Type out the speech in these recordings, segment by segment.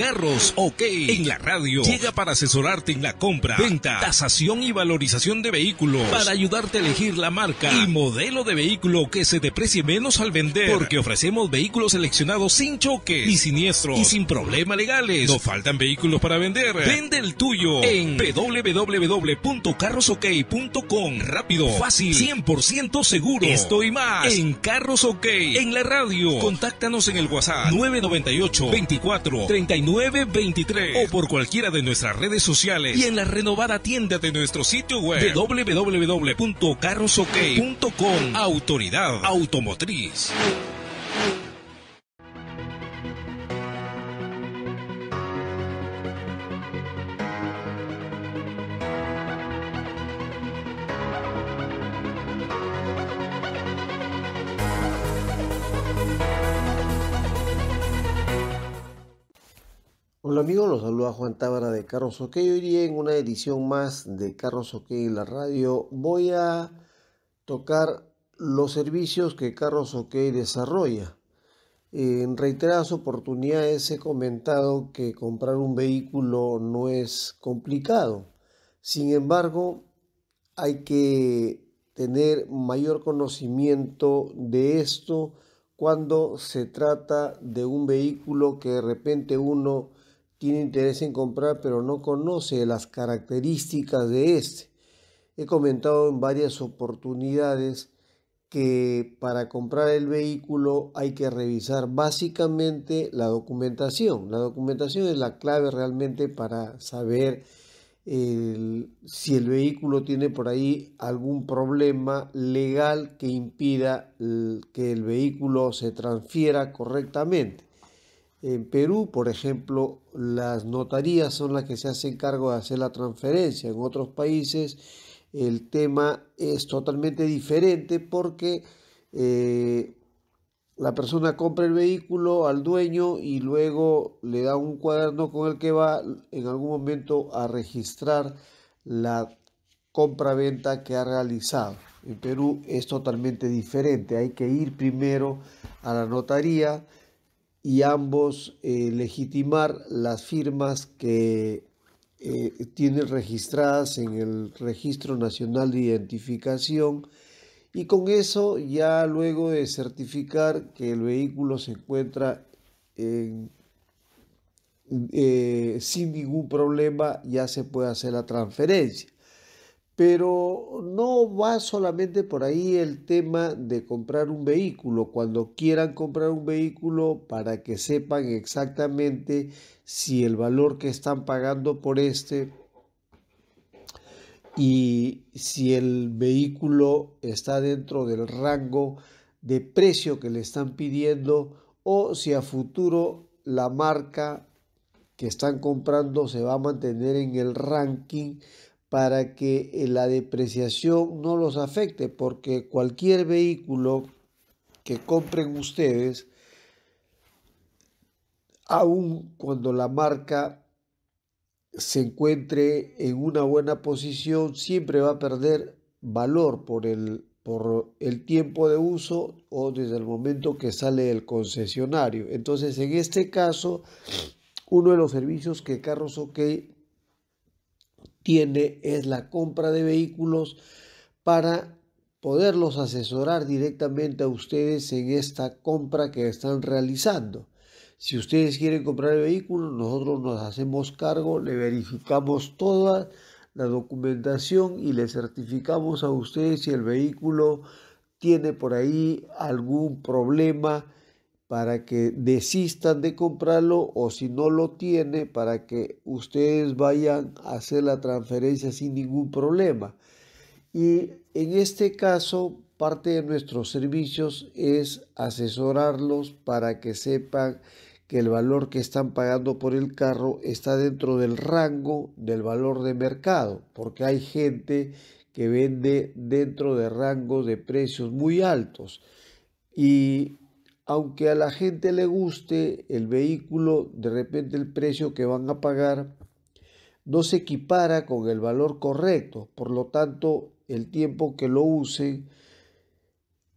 carros, OK. En la radio, llega para asesorarte en la compra, venta, tasación y valorización de vehículos, para ayudarte a elegir la marca y modelo de vehículo que se deprecie menos al vender, porque ofrecemos vehículos seleccionados sin choque. Ni siniestros y sin problemas legales. No faltan vehículos para vender. Vende el tuyo en www.carrosok.com. Rápido, fácil, 100% seguro. Estoy más en Carros OK. En la radio, contáctanos en el WhatsApp 998 24 39 923 o por cualquiera de nuestras redes sociales y en la renovada tienda de nuestro sitio web www.carrosok.com. Autoridad automotriz. Hola amigos, los saluda Juan Tábara de Carros OK. Hoy día en una edición más de Carros OK la radio voy a tocar los servicios que Carros OK desarrolla. En reiteradas oportunidades he comentado que comprar un vehículo no es complicado. Sin embargo, hay que tener mayor conocimiento de esto cuando se trata de un vehículo que de repente uno tiene interés en comprar pero no conoce las características de este. He comentado en varias oportunidades que para comprar el vehículo hay que revisar básicamente la documentación. La documentación es la clave realmente para saber si el vehículo tiene por ahí algún problema legal que impida que el vehículo se transfiera correctamente. En Perú, por ejemplo, las notarías son las que se hacen cargo de hacer la transferencia. En otros países el tema es totalmente diferente porque eh, la persona compra el vehículo al dueño y luego le da un cuaderno con el que va en algún momento a registrar la compra-venta que ha realizado. En Perú es totalmente diferente. Hay que ir primero a la notaría y ambos eh, legitimar las firmas que eh, tienen registradas en el Registro Nacional de Identificación y con eso ya luego de certificar que el vehículo se encuentra eh, sin ningún problema ya se puede hacer la transferencia. Pero no va solamente por ahí el tema de comprar un vehículo. Cuando quieran comprar un vehículo, para que sepan exactamente si el valor que están pagando por este y si el vehículo está dentro del rango de precio que le están pidiendo o si a futuro la marca que están comprando se va a mantener en el ranking para que eh, la depreciación no los afecte, porque cualquier vehículo que compren ustedes, aun cuando la marca se encuentre en una buena posición, siempre va a perder valor por el, por el tiempo de uso o desde el momento que sale del concesionario. Entonces, en este caso, uno de los servicios que Carros OK tiene es la compra de vehículos para poderlos asesorar directamente a ustedes en esta compra que están realizando. Si ustedes quieren comprar el vehículo, nosotros nos hacemos cargo, le verificamos toda la documentación y le certificamos a ustedes si el vehículo tiene por ahí algún problema para que desistan de comprarlo o si no lo tiene para que ustedes vayan a hacer la transferencia sin ningún problema. Y en este caso, parte de nuestros servicios es asesorarlos para que sepan que el valor que están pagando por el carro está dentro del rango del valor de mercado, porque hay gente que vende dentro de rangos de precios muy altos. Y aunque a la gente le guste el vehículo, de repente el precio que van a pagar no se equipara con el valor correcto. Por lo tanto, el tiempo que lo usen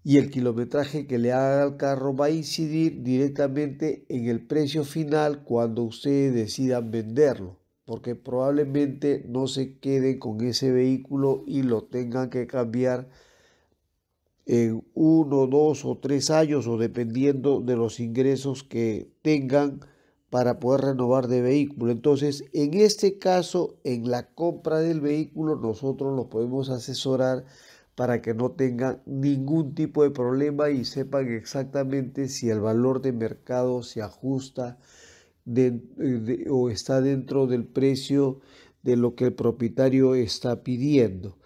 y el kilometraje que le haga al carro va a incidir directamente en el precio final cuando ustedes decidan venderlo, porque probablemente no se queden con ese vehículo y lo tengan que cambiar en uno, dos o tres años o dependiendo de los ingresos que tengan para poder renovar de vehículo. Entonces, en este caso, en la compra del vehículo, nosotros los podemos asesorar para que no tengan ningún tipo de problema y sepan exactamente si el valor de mercado se ajusta eh, o está dentro del precio de lo que el propietario está pidiendo.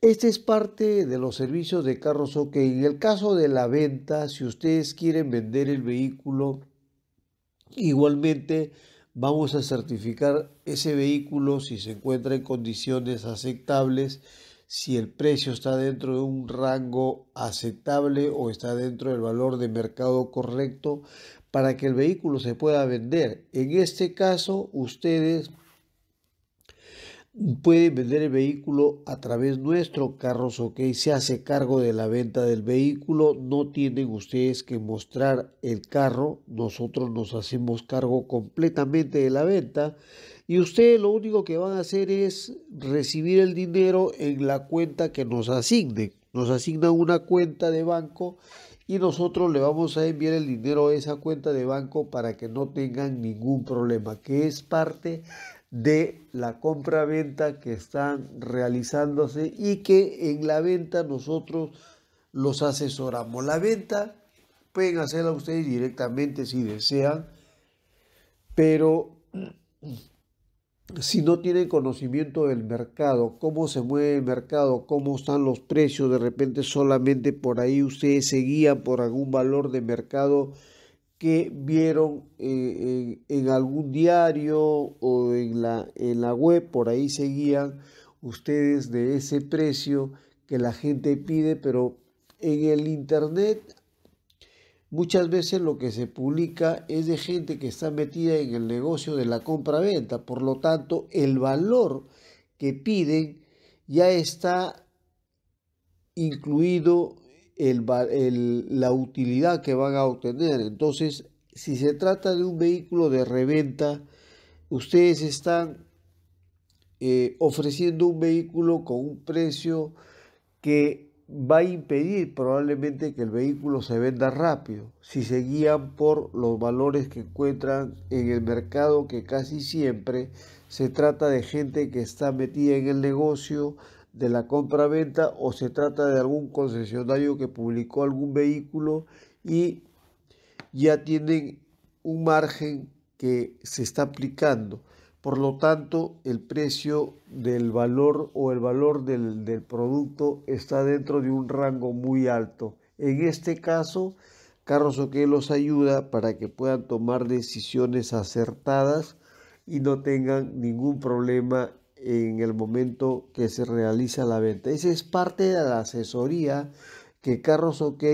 Esta es parte de los servicios de carros OK. En el caso de la venta, si ustedes quieren vender el vehículo, igualmente vamos a certificar ese vehículo si se encuentra en condiciones aceptables, si el precio está dentro de un rango aceptable o está dentro del valor de mercado correcto para que el vehículo se pueda vender. En este caso, ustedes pueden vender el vehículo a través nuestro, Carros OK se hace cargo de la venta del vehículo, no tienen ustedes que mostrar el carro, nosotros nos hacemos cargo completamente de la venta y ustedes lo único que van a hacer es recibir el dinero en la cuenta que nos asignen. Nos asignan una cuenta de banco y nosotros le vamos a enviar el dinero a esa cuenta de banco para que no tengan ningún problema, que es parte de la compra-venta que están realizándose y que en la venta nosotros los asesoramos. La venta pueden hacerla ustedes directamente si desean, pero si no tienen conocimiento del mercado, cómo se mueve el mercado, cómo están los precios, de repente solamente por ahí ustedes se guían por algún valor de mercado que vieron eh, eh, en, algún diario o en la, en la web, por ahí seguían ustedes de ese precio que la gente pide, pero en el Internet muchas veces lo que se publica es de gente que está metida en el negocio de la compra-venta, por lo tanto el valor que piden ya está incluido la utilidad que van a obtener. Entonces, si se trata de un vehículo de reventa, ustedes están eh, ofreciendo un vehículo con un precio que va a impedir probablemente que el vehículo se venda rápido, si se guían por los valores que encuentran en el mercado, que casi siempre se trata de gente que está metida en el negocio, de la compra-venta o se trata de algún concesionario que publicó algún vehículo y ya tienen un margen que se está aplicando. Por lo tanto, el precio del valor o el valor del, producto está dentro de un rango muy alto. En este caso, Carros que los ayuda para que puedan tomar decisiones acertadas y no tengan ningún problema en el momento que se realiza la venta. Esa es parte de la asesoría que Carros OK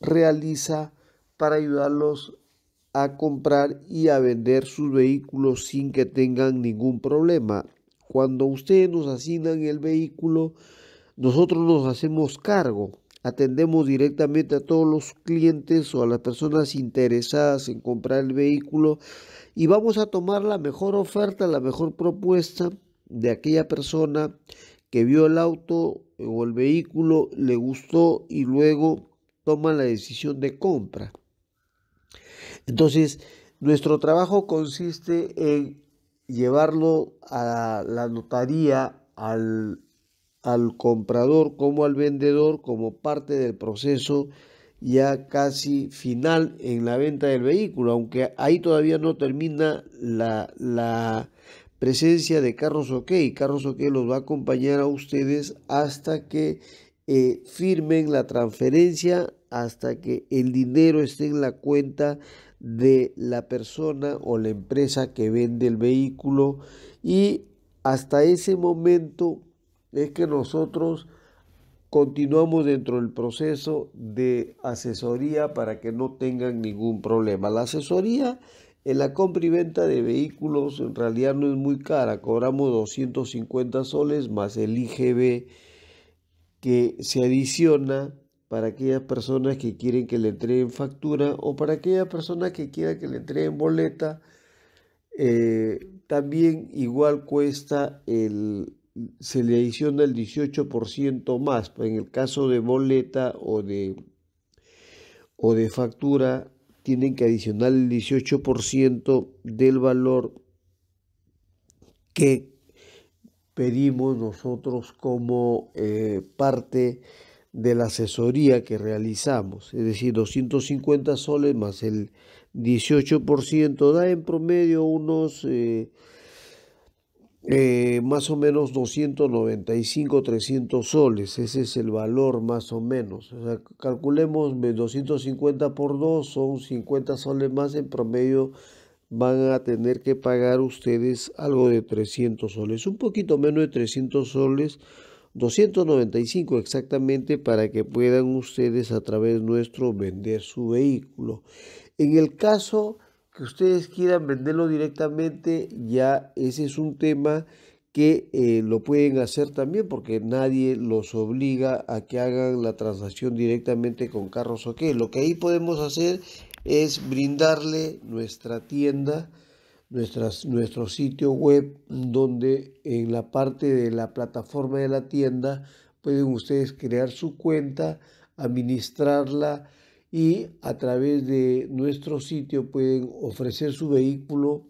realiza para ayudarlos a comprar y a vender sus vehículos sin que tengan ningún problema. Cuando ustedes nos asignan el vehículo, nosotros nos hacemos cargo. Atendemos directamente a todos los clientes o a las personas interesadas en comprar el vehículo y vamos a tomar la mejor oferta, la mejor propuesta de aquella persona que vio el auto o el vehículo, le gustó y luego toma la decisión de compra. Entonces, nuestro trabajo consiste en llevarlo a la notaría, al, al comprador como al vendedor, como parte del proceso ya casi final en la venta del vehículo, aunque ahí todavía no termina la, presencia de Carros y Carros OK los va a acompañar a ustedes hasta que eh, firmen la transferencia, hasta que el dinero esté en la cuenta de la persona o la empresa que vende el vehículo y hasta ese momento es que nosotros continuamos dentro del proceso de asesoría para que no tengan ningún problema. La asesoría en la compra y venta de vehículos en realidad no es muy cara, cobramos 250 soles más el IGB que se adiciona para aquellas personas que quieren que le entreguen factura o para aquellas personas que quieran que le entreguen boleta. Eh, también igual cuesta el, se le adiciona el 18% más. Pues, en el caso de boleta o de, o de factura, tienen que adicionar el 18% del valor que pedimos nosotros como eh, parte de la asesoría que realizamos, es decir, 250 soles más el 18%, da en promedio unos... Eh, eh, más o menos 295, 300 soles. Ese es el valor más o menos. calculemos 250 por 2 son 50 soles más en promedio van a tener que pagar ustedes algo de 300 soles, un poquito menos de 300 soles, 295 exactamente para que puedan ustedes a través nuestro vender su vehículo. En el caso que ustedes quieran venderlo directamente, ya ese es un tema que eh, lo pueden hacer también porque nadie los obliga a que hagan la transacción directamente con carros o qué. Lo que ahí podemos hacer es brindarle nuestra tienda, nuestras, nuestro sitio web, donde en la parte de la plataforma de la tienda pueden ustedes crear su cuenta, administrarla, y a través de nuestro sitio pueden ofrecer su vehículo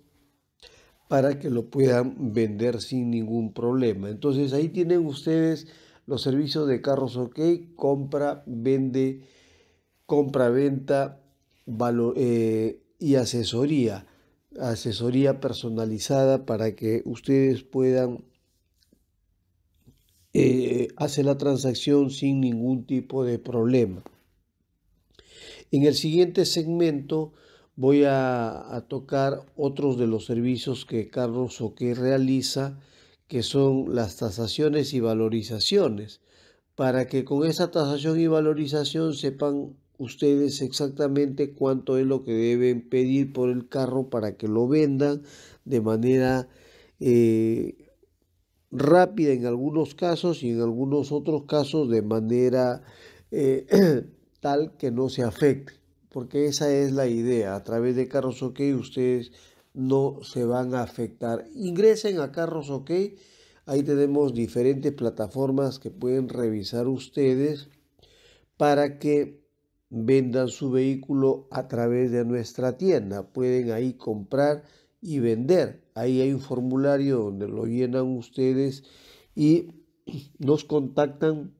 para que lo puedan vender sin ningún problema. Entonces ahí tienen ustedes los servicios de carros OK, compra, vende, compra, venta eh, y asesoría, asesoría personalizada para que ustedes puedan eh, hacer la transacción sin ningún tipo de problema. En el siguiente segmento voy a, tocar otros de los servicios que Carlos Oqué realiza, que son las tasaciones y valorizaciones, para que con esa tasación y valorización sepan ustedes exactamente cuánto es lo que deben pedir por el carro para que lo vendan de manera eh, rápida en algunos casos y en algunos otros casos de manera eh, tal que no se afecte, porque esa es la idea. A través de Carros OK ustedes no se van a afectar. Ingresen a Carros OK, ahí tenemos diferentes plataformas que pueden revisar ustedes para que vendan su vehículo a través de nuestra tienda. Pueden ahí comprar y vender. Ahí hay un formulario donde lo llenan ustedes y nos contactan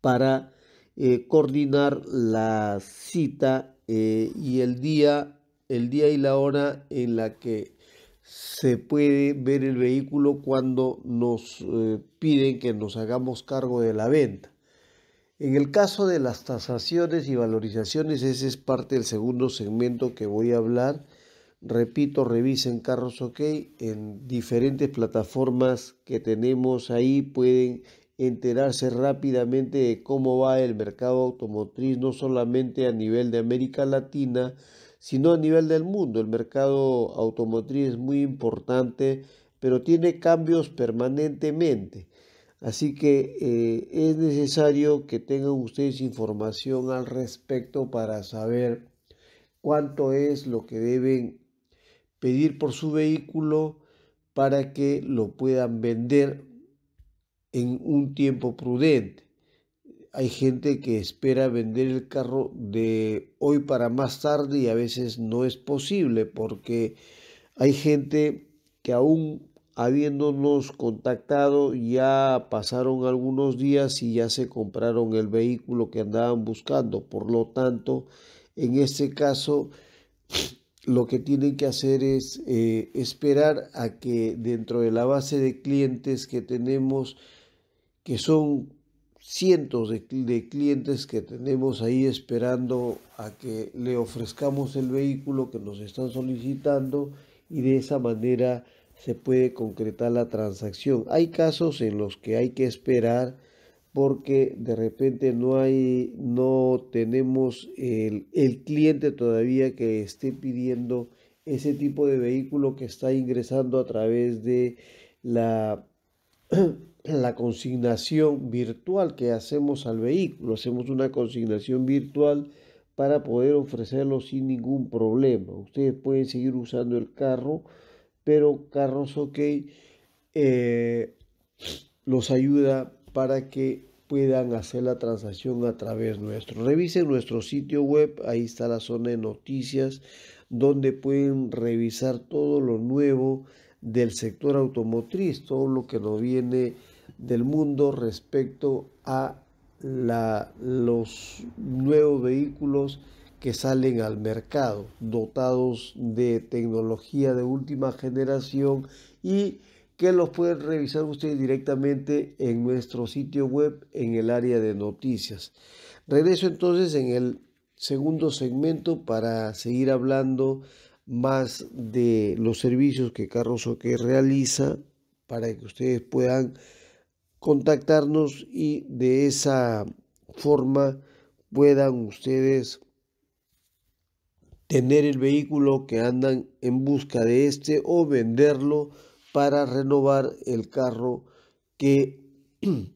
para eh, coordinar la cita eh, y el día, el día y la hora en la que se puede ver el vehículo cuando nos eh, piden que nos hagamos cargo de la venta. En el caso de las tasaciones y valorizaciones, ese es parte del segundo segmento que voy a hablar. Repito, revisen Carros OK en diferentes plataformas que tenemos ahí, pueden enterarse rápidamente de cómo va el mercado automotriz, no solamente a nivel de América Latina, sino a nivel del mundo. El mercado automotriz es muy importante, pero tiene cambios permanentemente. Así que eh, es necesario que tengan ustedes información al respecto para saber cuánto es lo que deben pedir por su vehículo para que lo puedan vender en un tiempo prudente. Hay gente que espera vender el carro de hoy para más tarde y a veces no es posible porque hay gente que aún habiéndonos contactado ya pasaron algunos días y ya se compraron el vehículo que andaban buscando. Por lo tanto, en este caso, lo que tienen que hacer es eh, esperar a que dentro de la base de clientes que tenemos que son cientos de, clientes que tenemos ahí esperando a que le ofrezcamos el vehículo que nos están solicitando y de esa manera se puede concretar la transacción. Hay casos en los que hay que esperar porque de repente no hay, no tenemos el cliente todavía que esté pidiendo ese tipo de vehículo que está ingresando a través de la la consignación virtual que hacemos al vehículo. Hacemos una consignación virtual para poder ofrecerlo sin ningún problema. Ustedes pueden seguir usando el carro, pero Carros OK eh, los ayuda para que puedan hacer la transacción a través nuestro. Revisen nuestro sitio web, ahí está la zona de noticias, donde pueden revisar todo lo nuevo del sector automotriz, todo lo que nos viene del mundo respecto a los nuevos vehículos que salen al mercado, dotados de tecnología de última generación y que los pueden revisar ustedes directamente en nuestro sitio web en el área de noticias. Regreso entonces en el segundo segmento para seguir hablando más de los servicios que Carroso que realiza para que ustedes puedan contactarnos y de esa forma puedan ustedes tener el vehículo que andan en busca de este o venderlo para renovar el carro que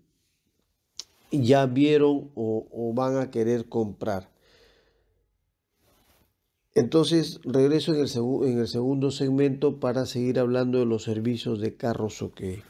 ya vieron o, van a querer comprar. Entonces regreso en el, en el segundo segmento para seguir hablando de los servicios de carros o que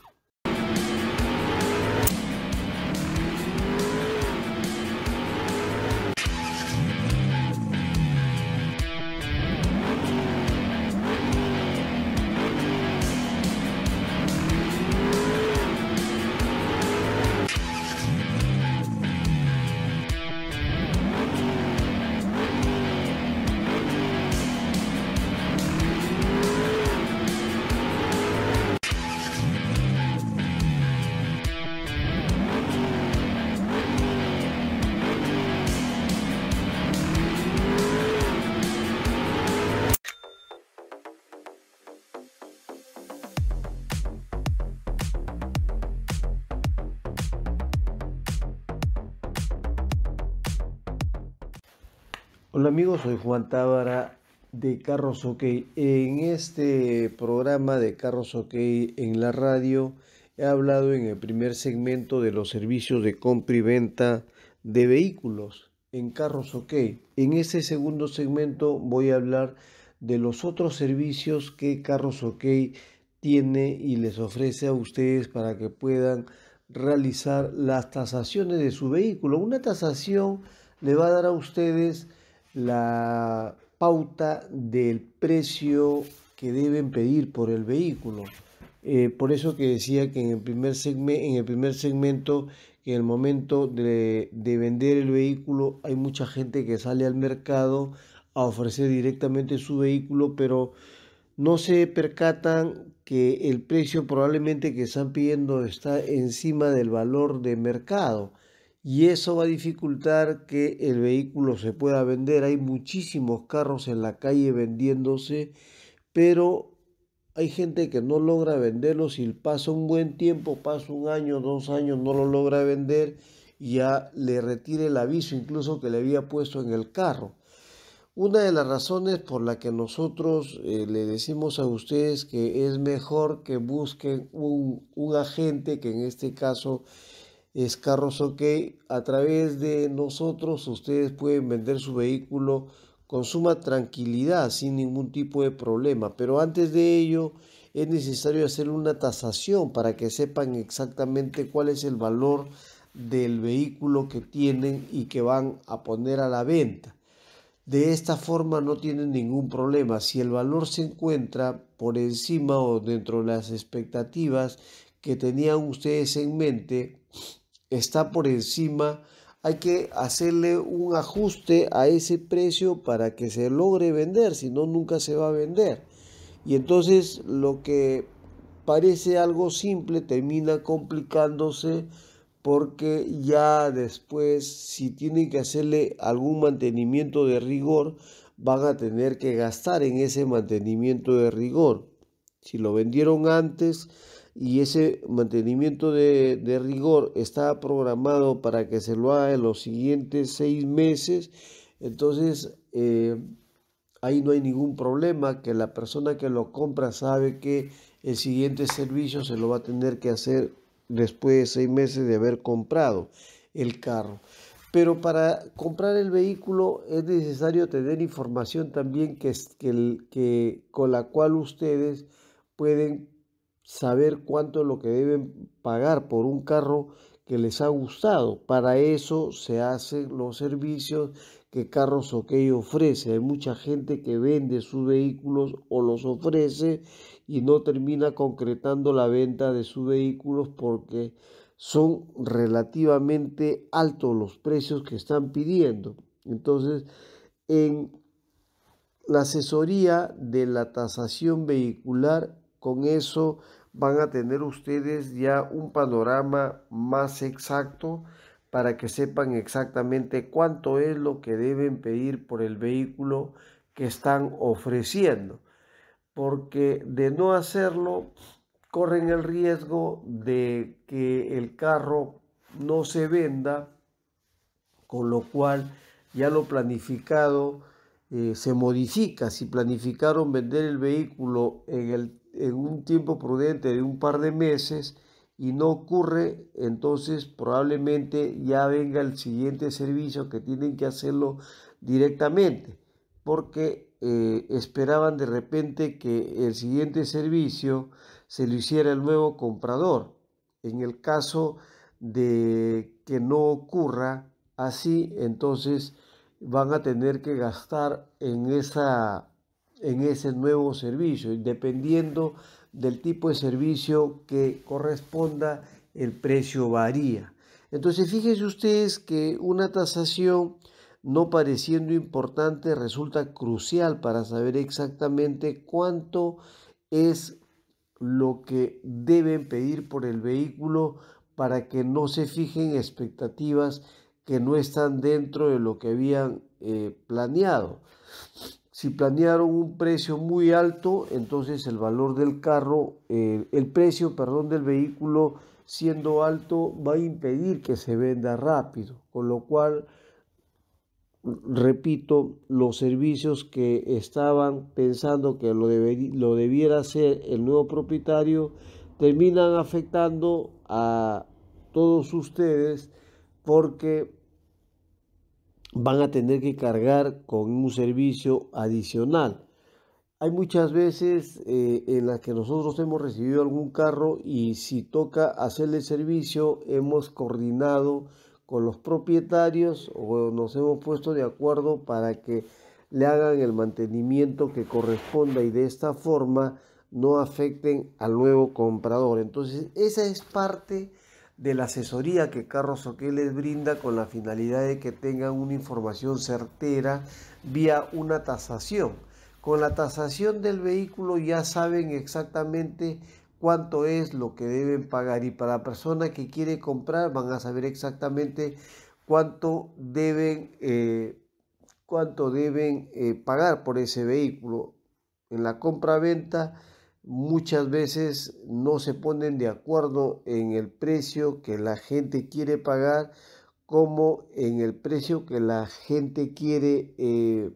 soy Juan Tábara de Carros OK. En este programa de Carros OK en la radio he hablado en el primer segmento de los servicios de compra y venta de vehículos en Carros OK. En este segundo segmento voy a hablar de los otros servicios que Carros OK tiene y les ofrece a ustedes para que puedan realizar las tasaciones de su vehículo. Una tasación le va a dar a ustedes la pauta del precio que deben pedir por el vehículo. Eh, por eso que decía que en el primer, segmento, en el primer segmento, el momento de, de vender el vehículo, hay mucha gente que sale al mercado a ofrecer directamente su vehículo, pero no se percatan que el precio probablemente que están pidiendo está encima del valor de mercado y eso va a dificultar que el vehículo se pueda vender. Hay muchísimos carros en la calle vendiéndose, pero hay gente que no logra venderlos y pasa un buen tiempo, pasa un año, dos años, no lo logra vender y ya le retire el aviso incluso que le había puesto en el carro. Una de las razones por la que nosotros eh, le decimos a ustedes que es mejor que busquen un, un agente que en este caso es Carros OK. A través de nosotros ustedes pueden vender su vehículo con suma tranquilidad, sin ningún tipo de problema. Pero antes de ello es necesario hacer una tasación para que sepan exactamente cuál es el valor del vehículo que tienen y que van a poner a la venta. De esta forma no tienen ningún problema. Si el valor se encuentra por encima o dentro de las expectativas que tenían ustedes en mente, está por encima, hay que hacerle un ajuste a ese precio para que se logre vender, si no, nunca se va a vender. Y entonces lo que parece algo simple termina complicándose porque ya después, si tienen que hacerle algún mantenimiento de rigor, van a tener que gastar en ese mantenimiento de rigor. Si lo vendieron antes, y ese mantenimiento de, rigor está programado para que se lo haga en los siguientes seis meses, entonces eh, ahí no hay ningún problema, que la persona que lo compra sabe que el siguiente servicio se lo va a tener que hacer después de seis meses de haber comprado el carro. Pero para comprar el vehículo es necesario tener información también que, que, que con la cual ustedes pueden saber cuánto es lo que deben pagar por un carro que les ha gustado. Para eso se hacen los servicios que Carros OK ofrece. Hay mucha gente que vende sus vehículos o los ofrece y no termina concretando la venta de sus vehículos porque son relativamente altos los precios que están pidiendo. Entonces, en la asesoría de la tasación vehicular, con eso van a tener ustedes ya un panorama más exacto para que sepan exactamente cuánto es lo que deben pedir por el vehículo que están ofreciendo. Porque de no hacerlo, corren el riesgo de que el carro no se venda, con lo cual ya lo planificado eh, se modifica. Si planificaron vender el vehículo en el en un tiempo prudente de un par de meses y no ocurre, entonces probablemente ya venga el siguiente servicio que tienen que hacerlo directamente, porque eh, esperaban de repente que el siguiente servicio se lo hiciera el nuevo comprador. En el caso de que no ocurra así, entonces van a tener que gastar en esa en ese nuevo servicio, dependiendo del tipo de servicio que corresponda, el precio varía. Entonces, fíjense ustedes que una tasación no pareciendo importante resulta crucial para saber exactamente cuánto es lo que deben pedir por el vehículo para que no se fijen expectativas que no están dentro de lo que habían eh, planeado. Si planearon un precio muy alto, entonces el valor del carro, eh, el precio, perdón, del vehículo siendo alto va a impedir que se venda rápido, con lo cual, repito, los servicios que estaban pensando que lo, lo debiera hacer el nuevo propietario terminan afectando a todos ustedes porque van a tener que cargar con un servicio adicional. Hay muchas veces eh, en las que nosotros hemos recibido algún carro y si toca hacerle servicio hemos coordinado con los propietarios o nos hemos puesto de acuerdo para que le hagan el mantenimiento que corresponda y de esta forma no afecten al nuevo comprador. Entonces esa es parte de la asesoría que Carlos Oqueles les brinda con la finalidad de que tengan una información certera vía una tasación. Con la tasación del vehículo ya saben exactamente cuánto es lo que deben pagar y para la persona que quiere comprar van a saber exactamente cuánto deben, eh, cuánto deben eh, pagar por ese vehículo. En la compra-venta muchas veces no se ponen de acuerdo en el precio que la gente quiere pagar como en el precio que la gente quiere eh,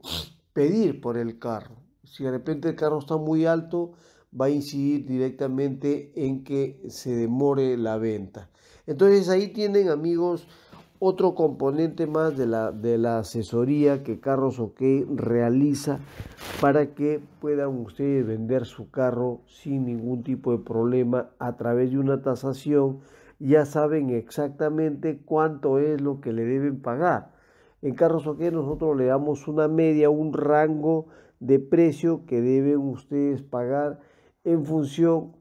pedir por el carro. Si de repente el carro está muy alto, va a incidir directamente en que se demore la venta. Entonces ahí tienen amigos otro componente más de la, de la asesoría que Carros OK realiza para que puedan ustedes vender su carro sin ningún tipo de problema a través de una tasación. Ya saben exactamente cuánto es lo que le deben pagar. En Carros OK nosotros le damos una media, un rango de precio que deben ustedes pagar en función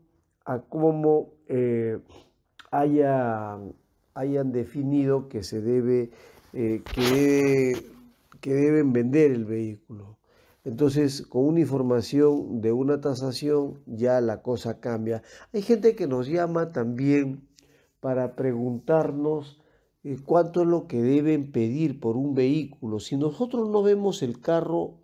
a cómo eh, haya hayan definido que se debe, eh, que, deben vender el vehículo. Entonces, con una información de una tasación ya la cosa cambia. Hay gente que nos llama también para preguntarnos eh, cuánto es lo que deben pedir por un vehículo. Si nosotros no vemos el carro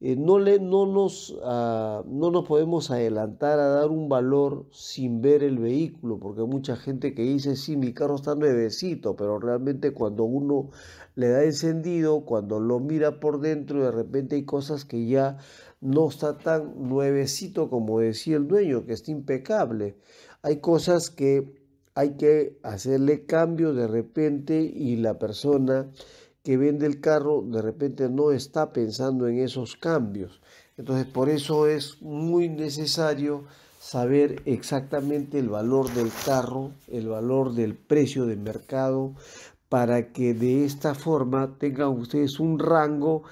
eh, no, le, no, nos, ah, no nos podemos adelantar a dar un valor sin ver el vehículo, porque hay mucha gente que dice, sí, mi carro está nuevecito, pero realmente cuando uno le da encendido, cuando lo mira por dentro, de repente hay cosas que ya no está tan nuevecito como decía el dueño, que está impecable. Hay cosas que hay que hacerle cambio de repente y la persona que vende el carro de repente no está pensando en esos cambios. Entonces por eso es muy necesario saber exactamente el valor del carro, el valor del precio de mercado, para que de esta forma tengan ustedes un rango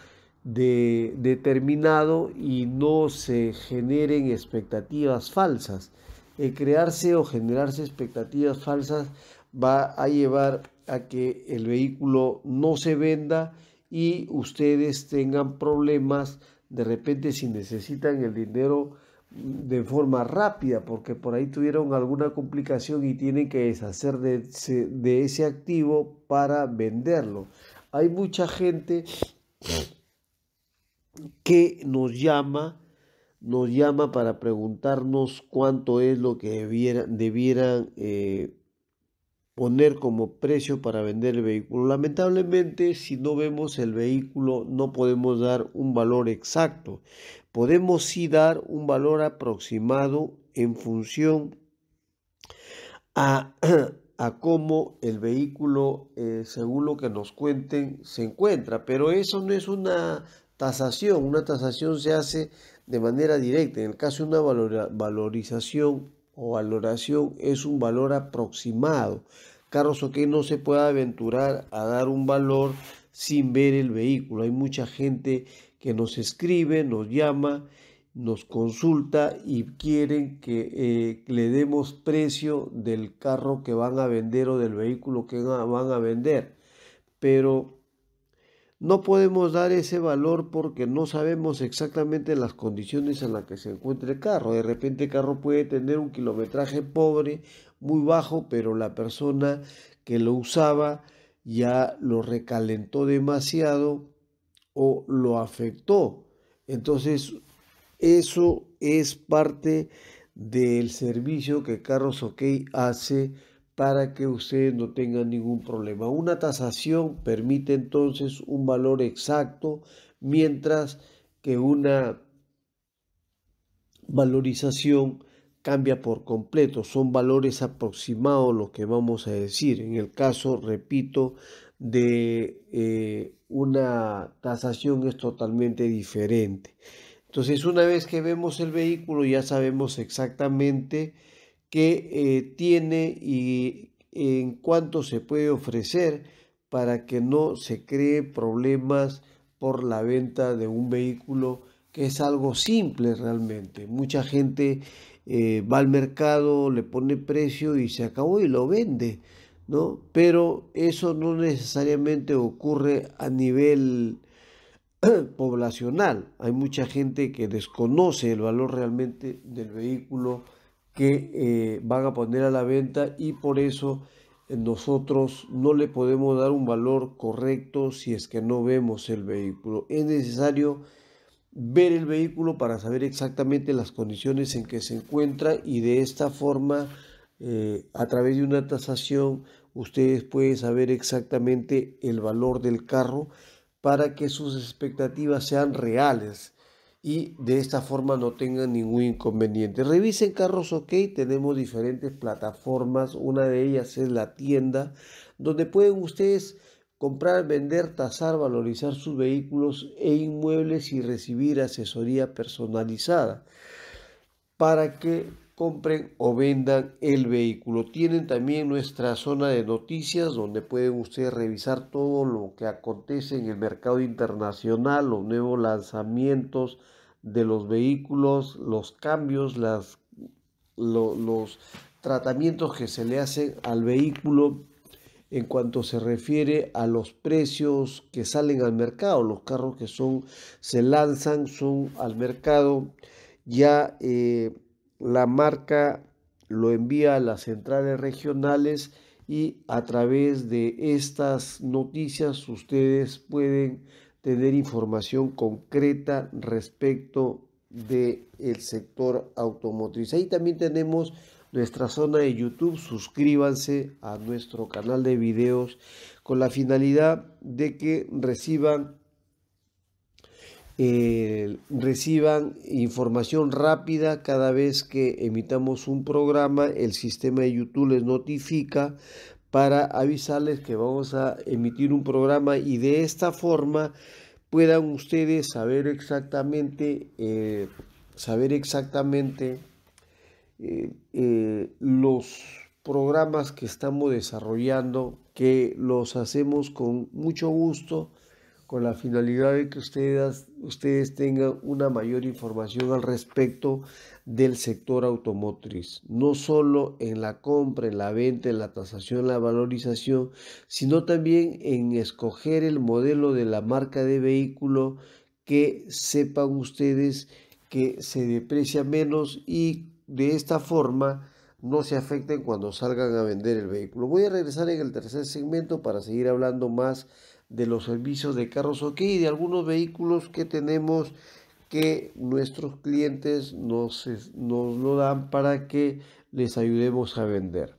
determinado y no se generen expectativas falsas. El crearse o generarse expectativas falsas va a llevar a que el vehículo no se venda y ustedes tengan problemas de repente si necesitan el dinero mm, de forma rápida porque por ahí tuvieron alguna complicación y tienen que deshacer de ese, activo para venderlo. Hay mucha gente que nos llama, nos llama para preguntarnos cuánto es lo que debieran, debieran eh, poner como precio para vender el vehículo. Lamentablemente, si no vemos el vehículo, no podemos dar un valor exacto. Podemos sí dar un valor aproximado en función a, cómo el vehículo, eh, según lo que nos cuenten, se encuentra. Pero eso no es una tasación. Una tasación se hace de manera directa. En el caso de una valorización o valoración es un valor aproximado. o que no se puede aventurar a dar un valor sin ver el vehículo. Hay mucha gente que nos escribe, nos llama, nos consulta y quieren que eh, le demos precio del carro que van a vender o del vehículo que van a vender. Pero no podemos dar ese valor porque no sabemos exactamente las condiciones en las que se encuentra el carro. De repente el carro puede tener un kilometraje pobre, muy bajo, pero la persona que lo usaba ya lo recalentó demasiado o lo afectó. Entonces, eso es parte del servicio que Carros OK hace para que ustedes no tengan ningún problema. Una tasación permite entonces un valor exacto, mientras que una valorización cambia por completo. Son valores aproximados lo que vamos a decir. En el caso, repito, de eh, una tasación es totalmente diferente. Entonces, una vez que vemos el vehículo, ya sabemos exactamente que eh, tiene y en cuánto se puede ofrecer para que no se cree problemas por la venta de un vehículo que es algo simple realmente. Mucha gente eh, va al mercado, le pone precio y se acabó y lo vende, ¿no? Pero eso no necesariamente ocurre a nivel poblacional. Hay mucha gente que desconoce el valor realmente del vehículo que eh, van a poner a la venta y por eso nosotros no le podemos dar un valor correcto si es que no vemos el vehículo. Es necesario ver el vehículo para saber exactamente las condiciones en que se encuentra y de esta forma, eh, a través de una tasación, ustedes pueden saber exactamente el valor del carro para que sus expectativas sean reales y de esta forma no tengan ningún inconveniente. Revisen Carros OK, tenemos diferentes plataformas, una de ellas es la tienda, donde pueden ustedes comprar, vender, tasar, valorizar sus vehículos e inmuebles y recibir asesoría personalizada para que compren o vendan el vehículo. Tienen también nuestra zona de noticias donde pueden ustedes revisar todo lo que acontece en el mercado internacional, los nuevos lanzamientos de los vehículos, los cambios, las, los tratamientos que se le hacen al vehículo en cuanto se refiere a los precios que salen al mercado. Los carros que son, se lanzan son al mercado ya... Eh, la marca lo envía a las centrales regionales y a través de estas noticias ustedes pueden tener información concreta respecto del el sector automotriz. Ahí también tenemos nuestra zona de YouTube. Suscríbanse a nuestro canal de videos con la finalidad de que reciban eh, reciban información rápida cada vez que emitamos un programa. El sistema de YouTube les notifica para avisarles que vamos a emitir un programa y de esta forma puedan ustedes saber exactamente eh, saber exactamente eh, los programas que estamos desarrollando que los hacemos con mucho gusto con la finalidad de que ustedes, tengan una mayor información al respecto del sector automotriz, no solo en la compra, en la venta, en la tasación, en la valorización, sino también en escoger el modelo de la marca de vehículo que sepan ustedes que se deprecia menos y de esta forma no se afecten cuando salgan a vender el vehículo. Voy a regresar en el tercer segmento para seguir hablando más de los servicios de OK y de algunos vehículos que tenemos que nuestros clientes nos, nos lo dan para que les ayudemos a vender.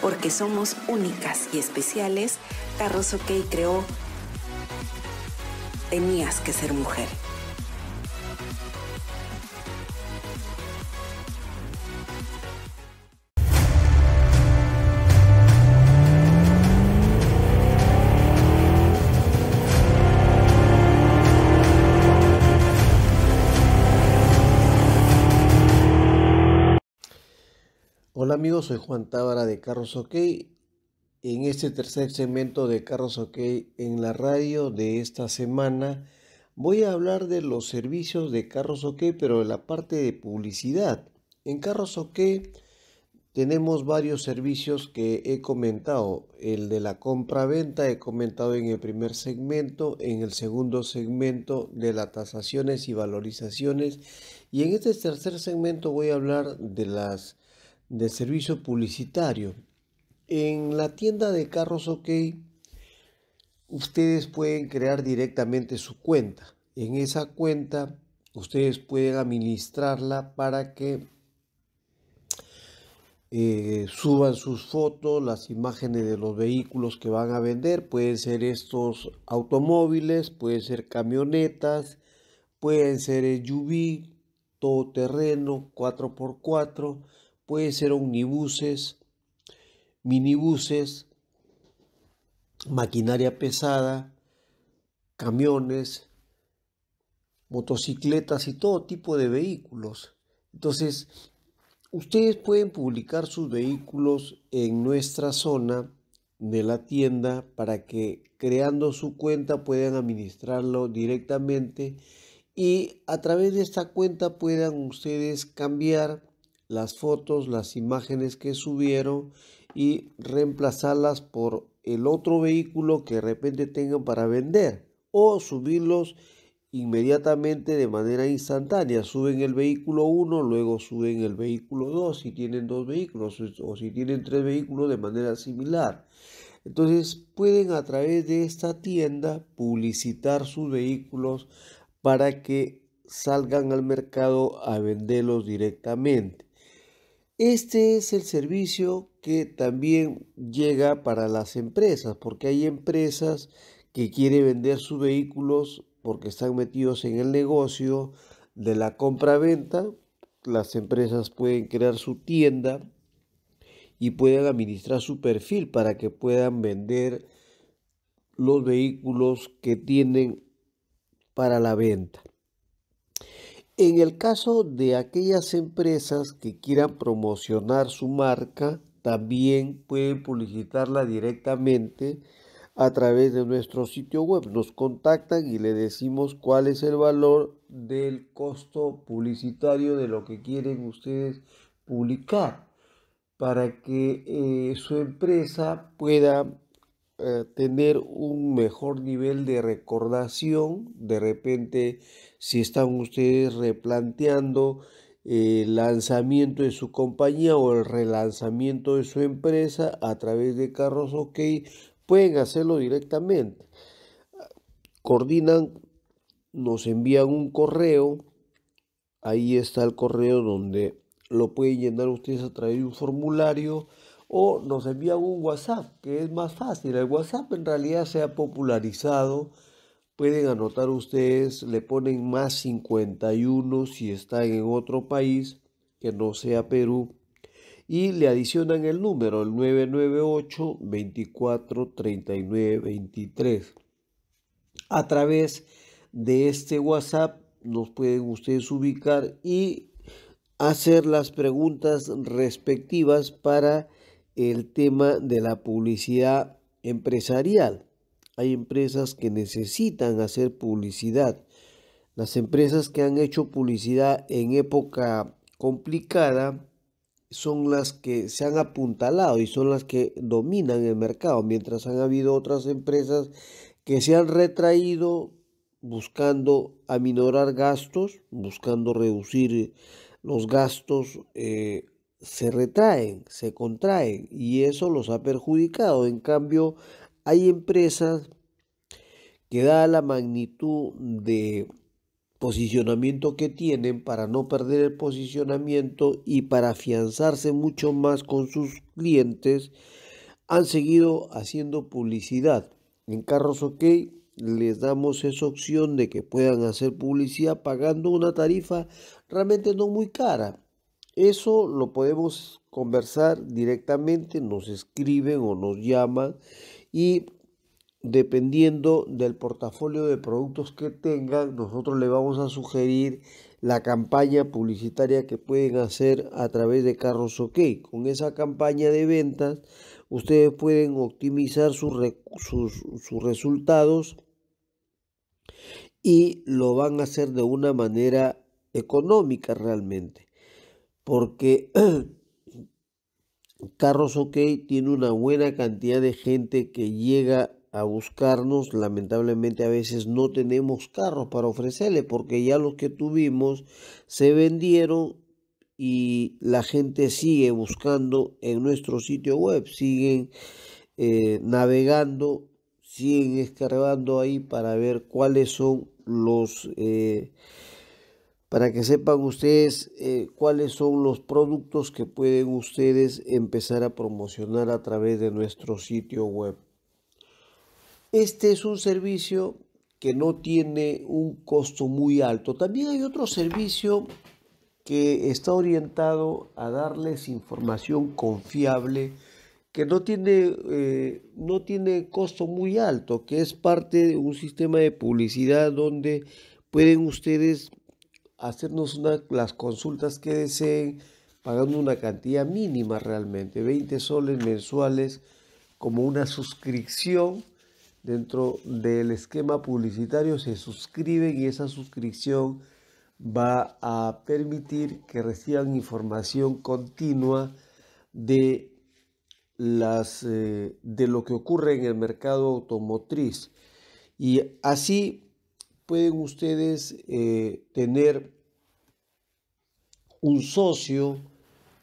Porque somos únicas y especiales, OK creó Tenías que ser mujer. Hola amigos, soy Juan Tábara de Carros OK. En este tercer segmento de Carros OK en la radio de esta semana voy a hablar de los servicios de Carros OK, pero de la parte de publicidad. En Carros OK tenemos varios servicios que he comentado. El de la compra-venta he comentado en el primer segmento, en el segundo segmento de las tasaciones y valorizaciones. Y en este tercer segmento voy a hablar de las de servicio publicitario. En la tienda de carros OK, ustedes pueden crear directamente su cuenta. En esa cuenta, ustedes pueden administrarla para que eh, suban sus fotos, las imágenes de los vehículos que van a vender. Pueden ser estos automóviles, pueden ser camionetas, pueden ser el SUV, todoterreno, 4x4 puede ser omnibuses, minibuses, maquinaria pesada, camiones, motocicletas y todo tipo de vehículos. Entonces, ustedes pueden publicar sus vehículos en nuestra zona de la tienda para que creando su cuenta puedan administrarlo directamente y a través de esta cuenta puedan ustedes cambiar las fotos, las imágenes que subieron y reemplazarlas por el otro vehículo que de repente tengan para vender o subirlos inmediatamente de manera instantánea. Suben el vehículo 1, luego suben el vehículo 2 si tienen dos vehículos o si tienen tres vehículos de manera similar. Entonces pueden a través de esta tienda publicitar sus vehículos para que salgan al mercado a venderlos directamente. Este es el servicio que también llega para las empresas, porque hay empresas que quieren vender sus vehículos porque están metidos en el negocio de la compra-venta. Las empresas pueden crear su tienda y pueden administrar su perfil para que puedan vender los vehículos que tienen para la venta. En el caso de aquellas empresas que quieran promocionar su marca, también pueden publicitarla directamente a través de nuestro sitio web. Nos contactan y le decimos cuál es el valor del costo publicitario de lo que quieren ustedes publicar para que eh, su empresa pueda eh, tener un mejor nivel de recordación. De repente, si están ustedes replanteando eh, el lanzamiento de su compañía o el relanzamiento de su empresa a través de carros OK, pueden hacerlo directamente. Coordinan, nos envían un correo, ahí está el correo donde lo pueden llenar ustedes a través de un formulario o nos envían un WhatsApp, que es más fácil. El WhatsApp en realidad se ha popularizado. Pueden anotar ustedes, le ponen más 51 si están en otro país que no sea Perú y le adicionan el número, el 998 24 23. A través de este WhatsApp nos pueden ustedes ubicar y hacer las preguntas respectivas para el tema de la publicidad empresarial. Hay empresas que necesitan hacer publicidad. Las empresas que han hecho publicidad en época complicada son las que se han apuntalado y son las que dominan el mercado, mientras han habido otras empresas que se han retraído buscando aminorar gastos, buscando reducir los gastos eh, se retraen, se contraen y eso los ha perjudicado. En cambio, hay empresas que da la magnitud de posicionamiento que tienen para no perder el posicionamiento y para afianzarse mucho más con sus clientes, han seguido haciendo publicidad. En Carros OK les damos esa opción de que puedan hacer publicidad pagando una tarifa realmente no muy cara. Eso lo podemos conversar directamente, nos escriben o nos llaman y dependiendo del portafolio de productos que tengan, nosotros le vamos a sugerir la campaña publicitaria que pueden hacer a través de Carros OK. Con esa campaña de ventas, ustedes pueden optimizar sus resultados y lo van a hacer de una manera económica realmente porque Carros OK tiene una buena cantidad de gente que llega a buscarnos. Lamentablemente a veces no tenemos carros para ofrecerle porque ya los que tuvimos se vendieron y la gente sigue buscando en nuestro sitio web, siguen eh, navegando, siguen escarbando ahí para ver cuáles son los... Eh, para que sepan ustedes eh, cuáles son los productos que pueden ustedes empezar a promocionar a través de nuestro sitio web. Este es un servicio que no tiene un costo muy alto. También hay otro servicio que está orientado a darles información confiable que no tiene, eh, no tiene costo muy alto, que es parte de un sistema de publicidad donde pueden ustedes hacernos las consultas que deseen, pagando una cantidad mínima realmente, 20 soles mensuales como una suscripción dentro del esquema publicitario, se suscriben y esa suscripción va a permitir que reciban información continua de, las, eh, de lo que ocurre en el mercado automotriz. Y así pueden ustedes eh, tener un socio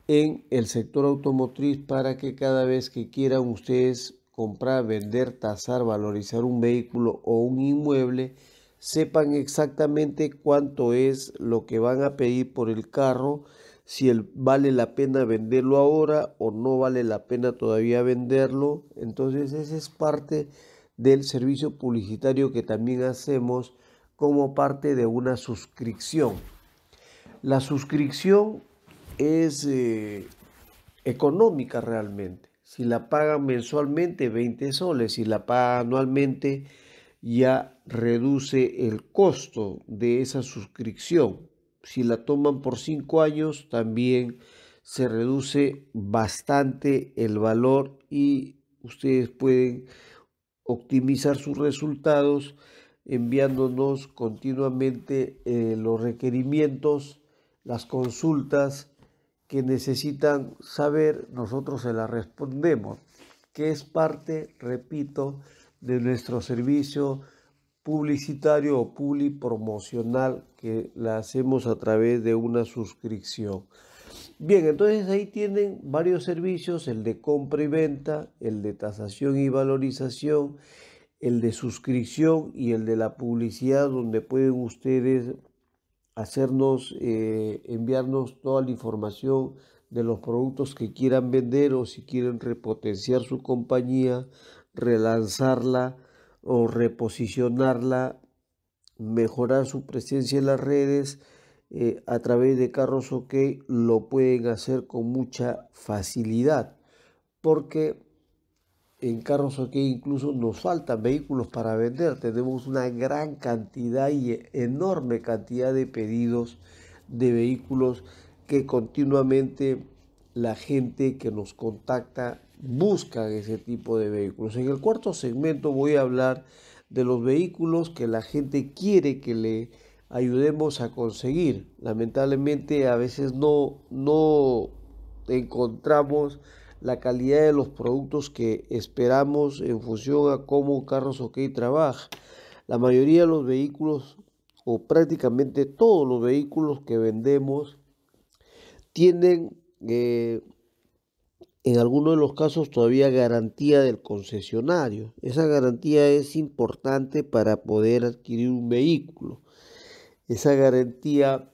en el sector automotriz para que cada vez que quieran ustedes comprar, vender, tasar, valorizar un vehículo o un inmueble, sepan exactamente cuánto es lo que van a pedir por el carro, si vale la pena venderlo ahora o no vale la pena todavía venderlo. Entonces ese es parte del servicio publicitario que también hacemos como parte de una suscripción. La suscripción es eh, económica realmente. Si la pagan mensualmente, 20 soles. Si la pagan anualmente, ya reduce el costo de esa suscripción. Si la toman por 5 años, también se reduce bastante el valor y ustedes pueden optimizar sus resultados enviándonos continuamente eh, los requerimientos, las consultas que necesitan saber, nosotros se las respondemos, que es parte, repito, de nuestro servicio publicitario o public-promocional que la hacemos a través de una suscripción. Bien, entonces ahí tienen varios servicios, el de compra y venta, el de tasación y valorización, el de suscripción y el de la publicidad, donde pueden ustedes hacernos, eh, enviarnos toda la información de los productos que quieran vender o si quieren repotenciar su compañía, relanzarla o reposicionarla, mejorar su presencia en las redes eh, a través de Carros OK, lo pueden hacer con mucha facilidad porque en Carros aquí incluso nos faltan vehículos para vender. Tenemos una gran cantidad y enorme cantidad de pedidos de vehículos que continuamente la gente que nos contacta busca ese tipo de vehículos. En el cuarto segmento voy a hablar de los vehículos que la gente quiere que le ayudemos a conseguir. Lamentablemente a veces no, no encontramos la calidad de los productos que esperamos en función a cómo Carros OK trabaja. La mayoría de los vehículos, o prácticamente todos los vehículos que vendemos, tienen eh, en algunos de los casos todavía garantía del concesionario. Esa garantía es importante para poder adquirir un vehículo. Esa garantía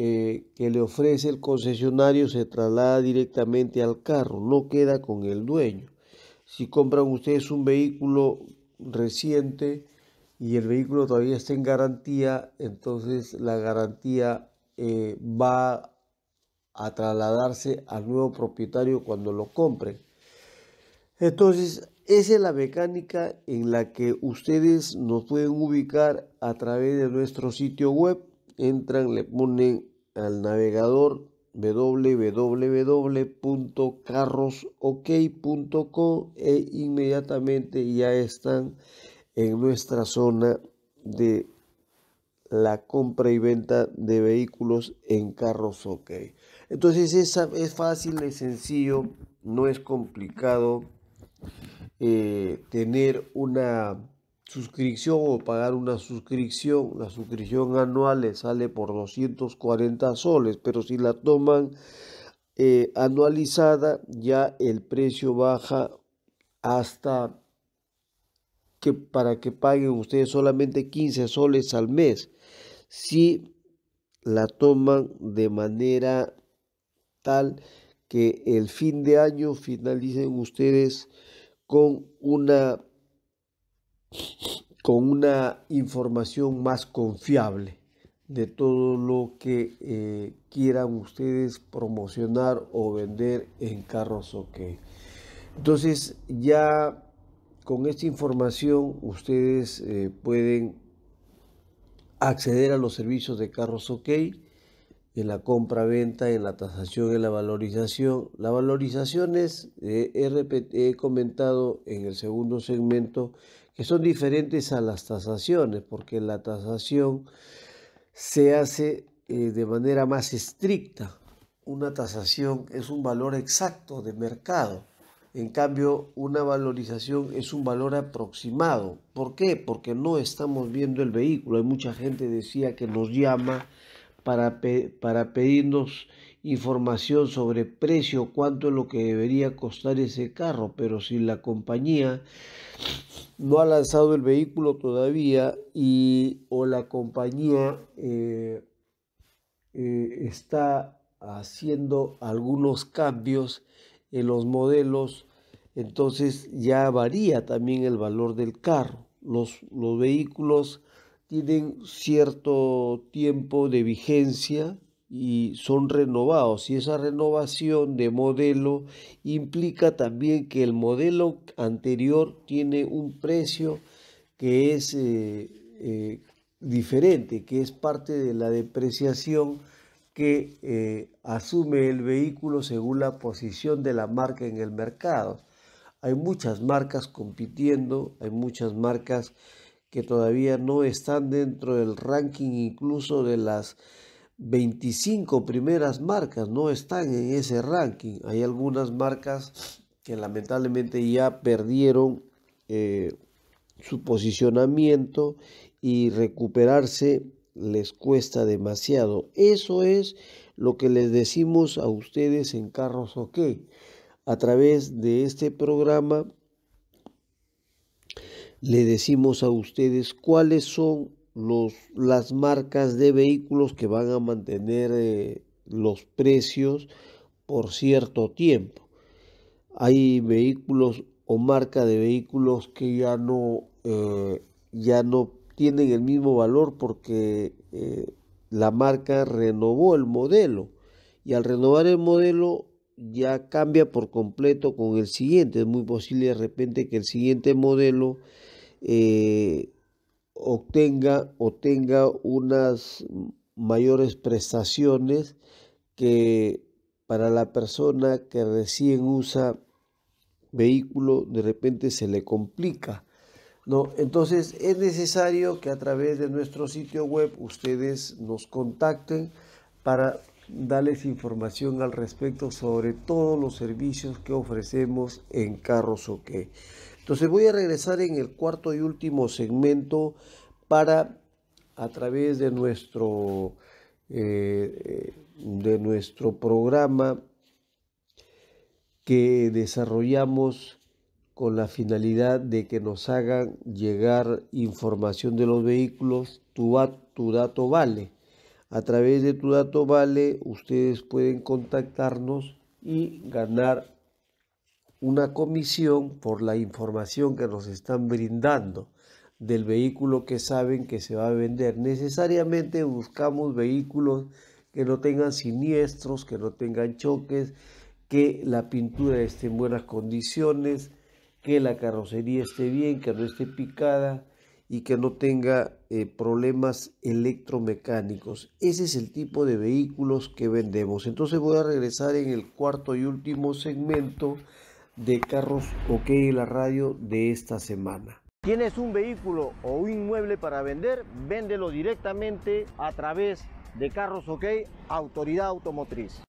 eh, que le ofrece el concesionario se traslada directamente al carro, no queda con el dueño. Si compran ustedes un vehículo reciente y el vehículo todavía está en garantía, entonces la garantía eh, va a trasladarse al nuevo propietario cuando lo compren. Entonces, esa es la mecánica en la que ustedes nos pueden ubicar a través de nuestro sitio web. Entran, le ponen al navegador www.carrosok.co e inmediatamente ya están en nuestra zona de la compra y venta de vehículos en carros ok entonces es, fácil es sencillo no es complicado eh, tener una suscripción o pagar una suscripción, la suscripción anual le sale por 240 soles, pero si la toman eh, anualizada ya el precio baja hasta que para que paguen ustedes solamente 15 soles al mes. Si la toman de manera tal que el fin de año finalicen ustedes con una con una información más confiable de todo lo que eh, quieran ustedes promocionar o vender en carros OK. Entonces ya con esta información ustedes eh, pueden acceder a los servicios de carros OK en la compra-venta, en la tasación, en la valorización. La valorización es, eh, he comentado en el segundo segmento, que son diferentes a las tasaciones, porque la tasación se hace eh, de manera más estricta. Una tasación es un valor exacto de mercado. En cambio, una valorización es un valor aproximado. ¿Por qué? Porque no estamos viendo el vehículo. Hay mucha gente decía que nos llama para, para pedirnos información sobre precio, cuánto es lo que debería costar ese carro, pero si la compañía no ha lanzado el vehículo todavía y o la compañía eh, eh, está haciendo algunos cambios en los modelos, entonces ya varía también el valor del carro. Los, los vehículos tienen cierto tiempo de vigencia y son renovados y esa renovación de modelo implica también que el modelo anterior tiene un precio que es eh, eh, diferente, que es parte de la depreciación que eh, asume el vehículo según la posición de la marca en el mercado. Hay muchas marcas compitiendo, hay muchas marcas que todavía no están dentro del ranking incluso de las 25 primeras marcas no están en ese ranking. Hay algunas marcas que lamentablemente ya perdieron eh, su posicionamiento y recuperarse les cuesta demasiado. Eso es lo que les decimos a ustedes en Carros OK. A través de este programa le decimos a ustedes cuáles son las marcas de vehículos que van a mantener eh, los precios por cierto tiempo. Hay vehículos o marca de vehículos que ya no, eh, ya no tienen el mismo valor porque eh, la marca renovó el modelo y al renovar el modelo ya cambia por completo con el siguiente. Es muy posible de repente que el siguiente modelo obtenga, tenga unas mayores prestaciones que para la persona que recién usa vehículo de repente se le complica. ¿no? Entonces es necesario que a través de nuestro sitio web ustedes nos contacten para darles información al respecto sobre todos los servicios que ofrecemos en Carros OK. Entonces voy a regresar en el cuarto y último segmento para a través de nuestro, eh, de nuestro programa que desarrollamos con la finalidad de que nos hagan llegar información de los vehículos, tu dato vale. A través de tu dato vale ustedes pueden contactarnos y ganar una comisión por la información que nos están brindando del vehículo que saben que se va a vender. Necesariamente buscamos vehículos que no tengan siniestros, que no tengan choques, que la pintura esté en buenas condiciones, que la carrocería esté bien, que no esté picada y que no tenga eh, problemas electromecánicos. Ese es el tipo de vehículos que vendemos. Entonces voy a regresar en el cuarto y último segmento de Carros OK, la radio de esta semana. ¿Tienes un vehículo o un inmueble para vender? Véndelo directamente a través de Carros OK, Autoridad Automotriz.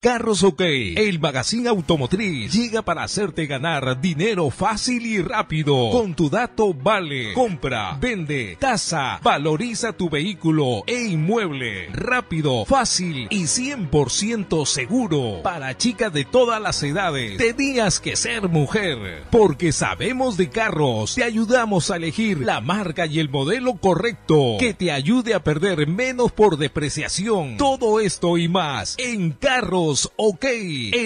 Carros OK, el magazine automotriz, llega para hacerte ganar dinero fácil y rápido. Con tu dato vale, compra, vende, tasa, valoriza tu vehículo e inmueble. Rápido, fácil y 100% seguro. Para chicas de todas las edades, tenías que ser mujer. Porque sabemos de carros, te ayudamos a elegir la marca y el modelo correcto que te ayude a perder menos por depreciación. Todo esto y más en Carros OK,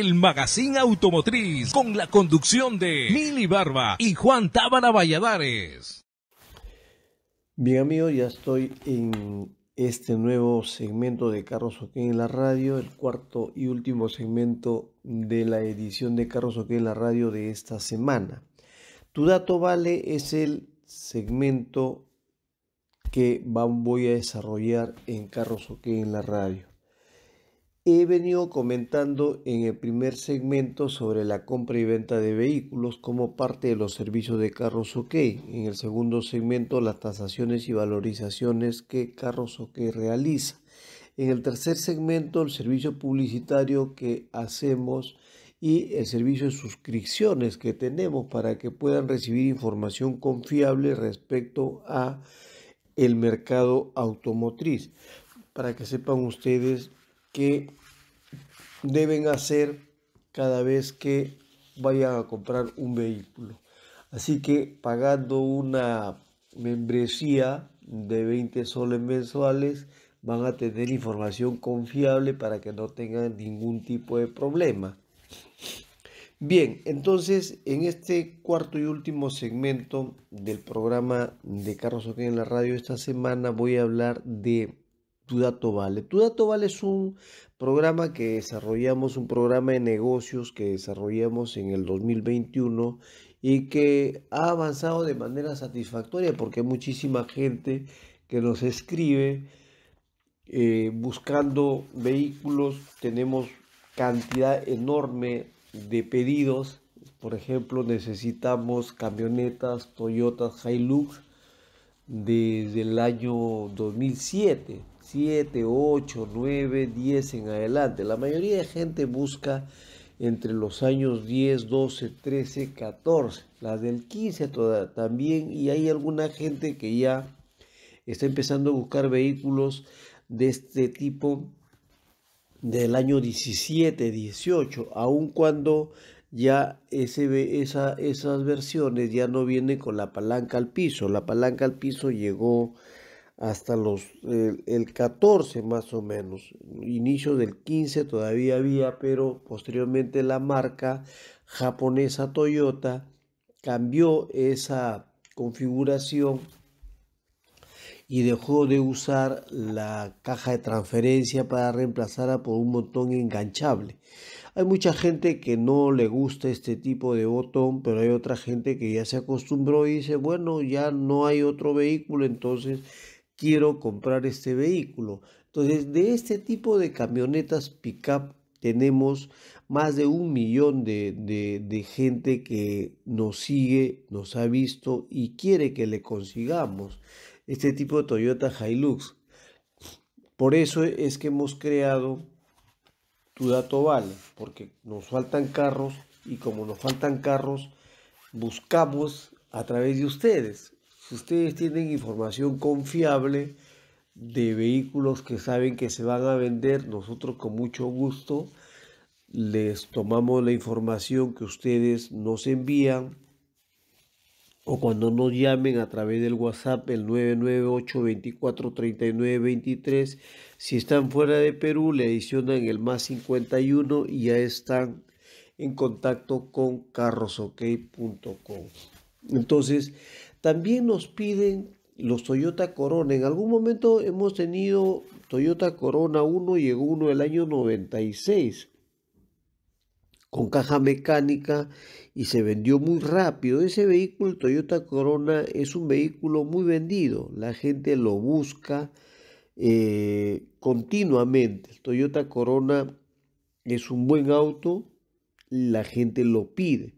el magazine automotriz con la conducción de Mili Barba y Juan Tábana Valladares. Bien amigos, ya estoy en este nuevo segmento de Carros OK en la radio, el cuarto y último segmento de la edición de Carros OK en la radio de esta semana. Tu dato vale es el segmento que voy a desarrollar en Carros OK en la radio. He venido comentando en el primer segmento sobre la compra y venta de vehículos como parte de los servicios de Carros OK. En el segundo segmento, las tasaciones y valorizaciones que Carros OK realiza. En el tercer segmento, el servicio publicitario que hacemos y el servicio de suscripciones que tenemos para que puedan recibir información confiable respecto a el mercado automotriz. Para que sepan ustedes que deben hacer cada vez que vayan a comprar un vehículo. Así que pagando una membresía de 20 soles mensuales van a tener información confiable para que no tengan ningún tipo de problema. Bien, entonces en este cuarto y último segmento del programa de Carros Oquén en la radio esta semana voy a hablar de tu Dato Vale. Tu Dato Vale es un programa que desarrollamos, un programa de negocios que desarrollamos en el 2021 y que ha avanzado de manera satisfactoria porque hay muchísima gente que nos escribe eh, buscando vehículos. Tenemos cantidad enorme de pedidos. Por ejemplo, necesitamos camionetas Toyota Hilux desde el año 2007 7, 8, 9, 10 en adelante. La mayoría de gente busca entre los años 10, 12, 13, 14, las del 15 también, y hay alguna gente que ya está empezando a buscar vehículos de este tipo del año 17, 18, aun cuando ya esa, esas versiones ya no vienen con la palanca al piso. La palanca al piso llegó hasta los, el, el, 14 más o menos, inicio del 15 todavía había, pero posteriormente la marca japonesa Toyota cambió esa configuración y dejó de usar la caja de transferencia para reemplazarla por un botón enganchable. Hay mucha gente que no le gusta este tipo de botón, pero hay otra gente que ya se acostumbró y dice, bueno, ya no hay otro vehículo, entonces quiero comprar este vehículo. Entonces, de este tipo de camionetas pickup tenemos más de un millón de, gente que nos sigue, nos ha visto y quiere que le consigamos este tipo de Toyota Hilux. Por eso es que hemos creado Tu Dato Vale, porque nos faltan carros y como nos faltan carros, buscamos a través de ustedes ustedes tienen información confiable de vehículos que saben que se van a vender, nosotros con mucho gusto les tomamos la información que ustedes nos envían o cuando nos llamen a través del WhatsApp el 998 24 39 23. Si están fuera de Perú, le adicionan el más 51 y ya están en contacto con carrosok.com. Entonces, también nos piden los Toyota Corona. En algún momento hemos tenido Toyota Corona 1 y uno el año 96 con caja mecánica y se vendió muy rápido. Ese vehículo, Toyota Corona, es un vehículo muy vendido. La gente lo busca eh, continuamente. El Toyota Corona es un buen auto, la gente lo pide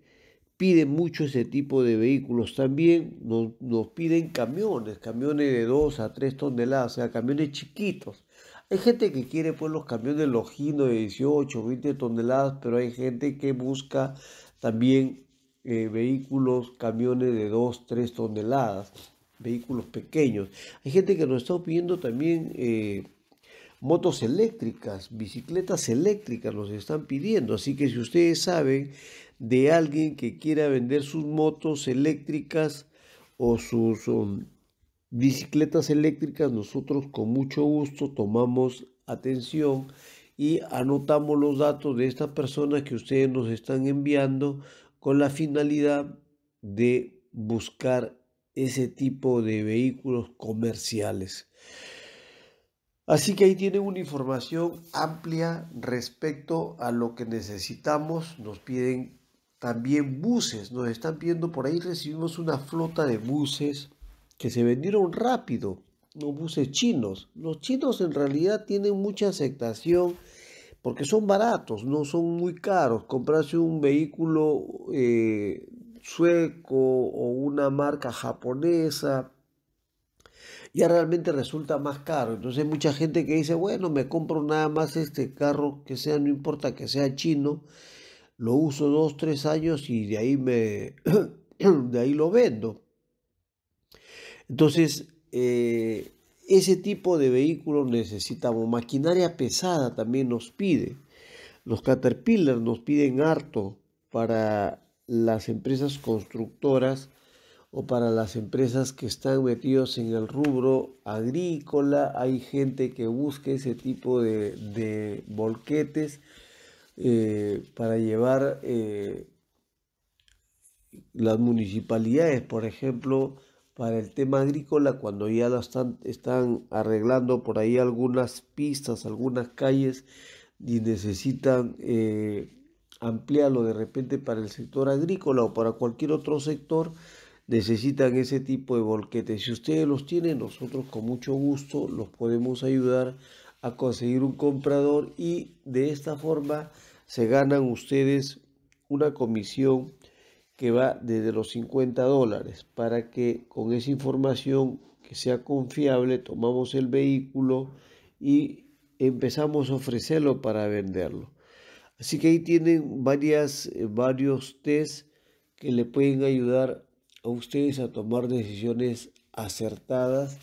piden mucho ese tipo de vehículos. También nos, nos, piden camiones, camiones de 2 a 3 toneladas, o sea, camiones chiquitos. Hay gente que quiere pues los camiones Logino de 18, 20 toneladas, pero hay gente que busca también eh, vehículos, camiones de 2, 3 toneladas, vehículos pequeños. Hay gente que nos está pidiendo también... Eh, motos eléctricas, bicicletas eléctricas nos están pidiendo. Así que si ustedes saben de alguien que quiera vender sus motos eléctricas o sus um, bicicletas eléctricas, nosotros con mucho gusto tomamos atención y anotamos los datos de estas personas que ustedes nos están enviando con la finalidad de buscar ese tipo de vehículos comerciales. Así que ahí tienen una información amplia respecto a lo que necesitamos. Nos piden también buses, nos están pidiendo, por ahí, recibimos una flota de buses que se vendieron rápido, los buses chinos. Los chinos en realidad tienen mucha aceptación porque son baratos, no son muy caros. Comprarse un vehículo eh, sueco o una marca japonesa ya realmente resulta más caro. Entonces hay mucha gente que dice, bueno, me compro nada más este carro que sea, no importa que sea chino, lo uso dos, tres años y de ahí me de ahí lo vendo. Entonces, eh, ese tipo de vehículo necesitamos. Maquinaria pesada también nos pide. Los caterpillars nos piden harto para las empresas constructoras o para las empresas que están metidos en el rubro agrícola. Hay gente que busca ese tipo de, de volquetes eh, para llevar eh, las municipalidades, por ejemplo, para el tema agrícola, cuando ya están, están arreglando por ahí algunas pistas, algunas calles y necesitan... Eh, ampliarlo de repente para el sector agrícola o para cualquier otro sector, necesitan ese tipo de volquetes. Si ustedes los tienen, nosotros con mucho gusto los podemos ayudar a conseguir un comprador y de esta forma se ganan ustedes una comisión que va desde los 50 dólares para que con esa información que sea confiable tomamos el vehículo y empezamos a ofrecerlo para venderlo. Así que ahí tienen varias, eh, varios test que le pueden ayudar a ustedes a tomar decisiones acertadas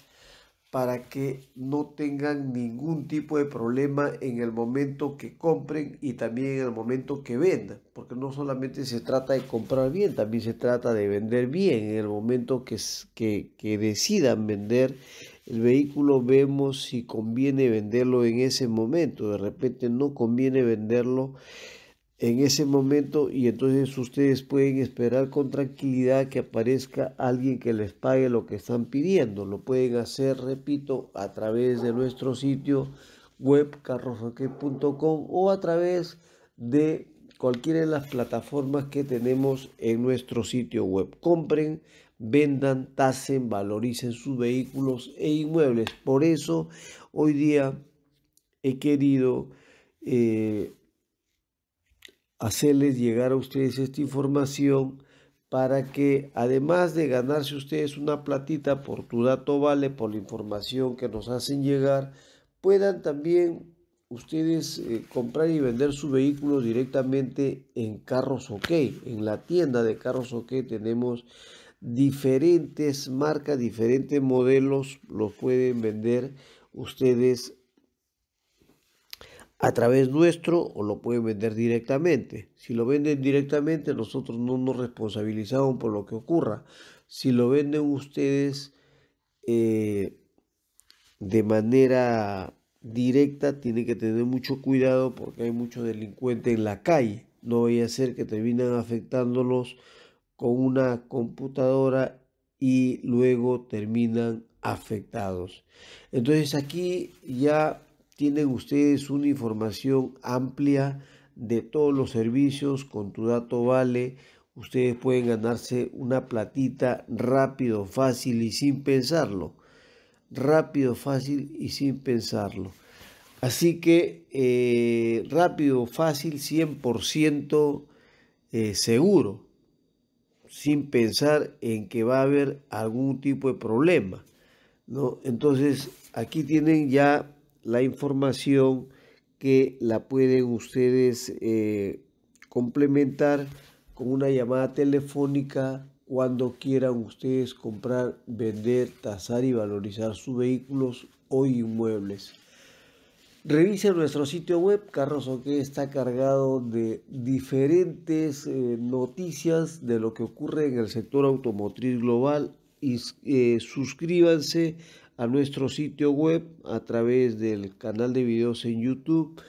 para que no tengan ningún tipo de problema en el momento que compren y también en el momento que vendan, porque no solamente se trata de comprar bien, también se trata de vender bien. En el momento que, que, que decidan vender el vehículo, vemos si conviene venderlo en ese momento, de repente no conviene venderlo en ese momento y entonces ustedes pueden esperar con tranquilidad que aparezca alguien que les pague lo que están pidiendo. Lo pueden hacer, repito, a través de nuestro sitio web carrosroque.com o a través de cualquiera de las plataformas que tenemos en nuestro sitio web. Compren, vendan, tasen, valoricen sus vehículos e inmuebles. Por eso hoy día he querido eh, hacerles llegar a ustedes esta información para que además de ganarse ustedes una platita por tu dato vale, por la información que nos hacen llegar, puedan también ustedes eh, comprar y vender su vehículo directamente en Carros OK. En la tienda de Carros OK tenemos diferentes marcas, diferentes modelos, los pueden vender ustedes a través nuestro o lo pueden vender directamente. Si lo venden directamente, nosotros no nos responsabilizamos por lo que ocurra. Si lo venden ustedes eh, de manera directa, tienen que tener mucho cuidado porque hay muchos delincuentes en la calle. No vaya a ser que terminan afectándolos con una computadora y luego terminan afectados. Entonces aquí ya tienen ustedes una información amplia de todos los servicios, con tu dato vale, ustedes pueden ganarse una platita rápido, fácil y sin pensarlo. Rápido, fácil y sin pensarlo. Así que eh, rápido, fácil, 100% eh, seguro, sin pensar en que va a haber algún tipo de problema. ¿no? Entonces, aquí tienen ya la información que la pueden ustedes eh, complementar con una llamada telefónica cuando quieran ustedes comprar, vender, tasar y valorizar sus vehículos o inmuebles. Revisen nuestro sitio web, Carroso, que está cargado de diferentes eh, noticias de lo que ocurre en el sector automotriz global. Y, eh, suscríbanse a nuestro sitio web a través del canal de videos en YouTube.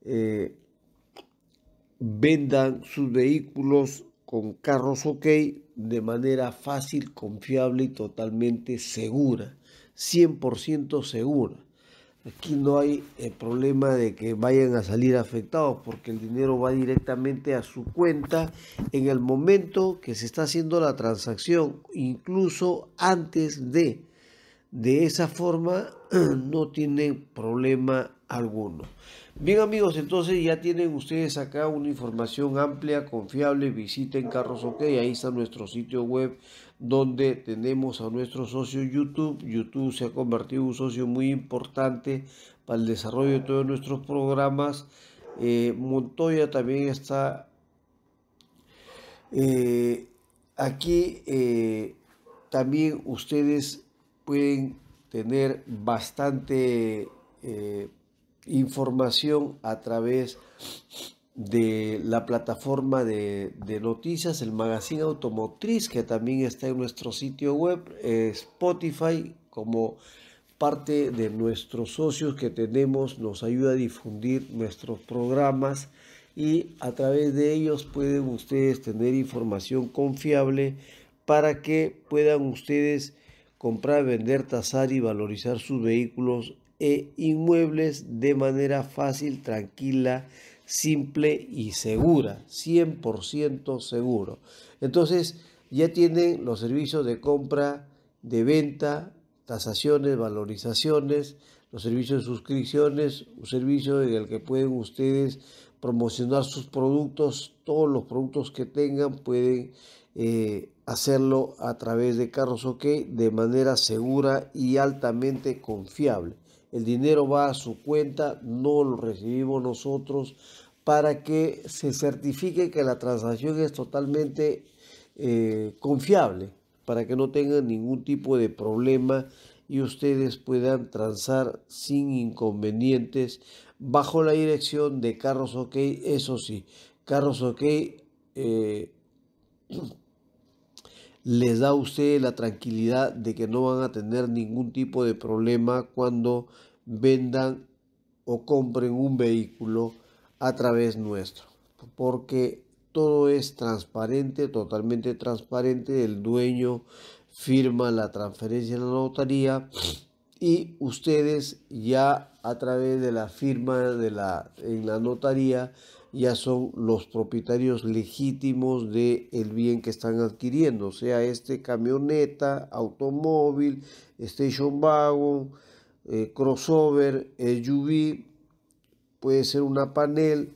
Eh, vendan sus vehículos con carros OK de manera fácil, confiable y totalmente segura, 100% segura. Aquí no hay eh, problema de que vayan a salir afectados porque el dinero va directamente a su cuenta en el momento que se está haciendo la transacción, incluso antes de de esa forma no tienen problema alguno. Bien amigos, entonces ya tienen ustedes acá una información amplia, confiable, visiten Carros OK, ahí está nuestro sitio web donde tenemos a nuestro socio YouTube. YouTube se ha convertido en un socio muy importante para el desarrollo de todos nuestros programas. Eh, Montoya también está eh, aquí. Eh, también ustedes pueden tener bastante eh, información a través de la plataforma de, noticias, el magazine automotriz, que también está en nuestro sitio web, eh, Spotify, como parte de nuestros socios que tenemos, nos ayuda a difundir nuestros programas y a través de ellos pueden ustedes tener información confiable para que puedan ustedes comprar, vender, tasar y valorizar sus vehículos e inmuebles de manera fácil, tranquila, simple y segura, 100% seguro. Entonces, ya tienen los servicios de compra, de venta, tasaciones, valorizaciones, los servicios de suscripciones, un servicio en el que pueden ustedes promocionar sus productos, todos los productos que tengan pueden eh, hacerlo a través de Carros OK de manera segura y altamente confiable. El dinero va a su cuenta, no lo recibimos nosotros para que se certifique que la transacción es totalmente eh, confiable, para que no tengan ningún tipo de problema y ustedes puedan transar sin inconvenientes bajo la dirección de Carros OK, eso sí, Carros OK eh, les da a ustedes la tranquilidad de que no van a tener ningún tipo de problema cuando vendan o compren un vehículo a través nuestro. Porque todo es transparente, totalmente transparente. El dueño firma la transferencia en la notaría y ustedes ya a través de la firma de la, en la notaría ya son los propietarios legítimos del el bien que están adquiriendo, sea este camioneta, automóvil, station wagon, eh, crossover, SUV, eh, puede ser una panel,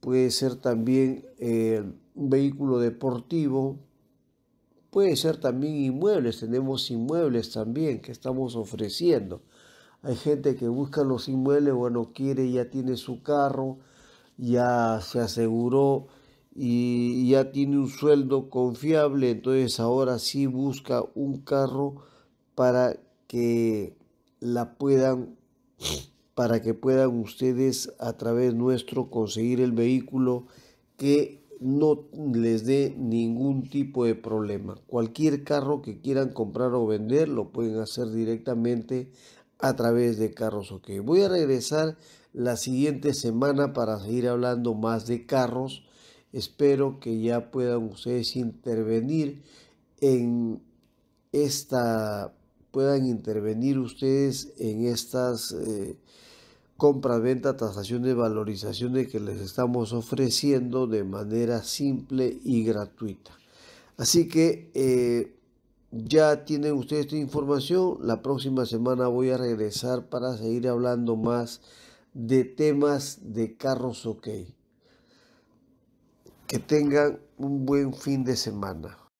puede ser también eh, un vehículo deportivo, puede ser también inmuebles, tenemos inmuebles también que estamos ofreciendo. Hay gente que busca los inmuebles, bueno, quiere, ya tiene su carro, ya se aseguró y ya tiene un sueldo confiable, entonces ahora sí busca un carro para que la puedan para que puedan ustedes a través nuestro conseguir el vehículo que no les dé ningún tipo de problema. Cualquier carro que quieran comprar o vender lo pueden hacer directamente a través de Carros OK. Voy a regresar la siguiente semana para seguir hablando más de carros. Espero que ya puedan ustedes intervenir en esta puedan intervenir ustedes en estas eh, compras, ventas, tasaciones, valorizaciones que les estamos ofreciendo de manera simple y gratuita. Así que eh, ya tienen ustedes esta información. La próxima semana voy a regresar para seguir hablando más de temas de carros ok. Que tengan un buen fin de semana.